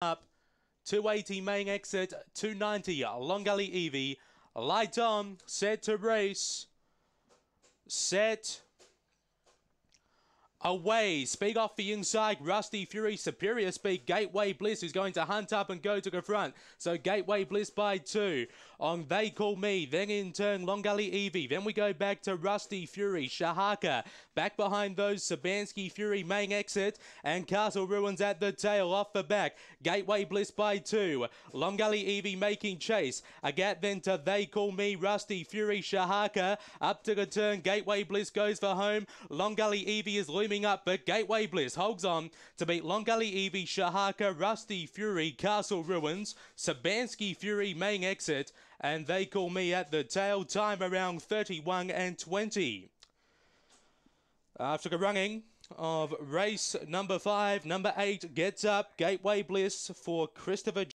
up. 280 main exit, 290 long gully Evie. Light on, set to race. Set away. Speed off the inside. Rusty Fury, superior speed. Gateway Bliss who's going to hunt up and go to the front. So Gateway Bliss by two. On They Call Me. Then in turn, Longali Evie. Then we go back to Rusty Fury, Shahaka. Back behind those, Sabansky Fury main exit. And Castle Ruins at the tail off the back. Gateway Bliss by two. Longali Evie making chase. A gap then to They Call Me, Rusty Fury, Shahaka. Up to the turn, Gateway Bliss goes for home. Longali Evie is looming up, but Gateway Bliss holds on to beat Longali Evie, Shahaka, Rusty Fury, Castle Ruins, Sabansky Fury main exit, and they call me at the tail time around 31 and 20. After the running of race number five, number eight gets up Gateway Bliss for Christopher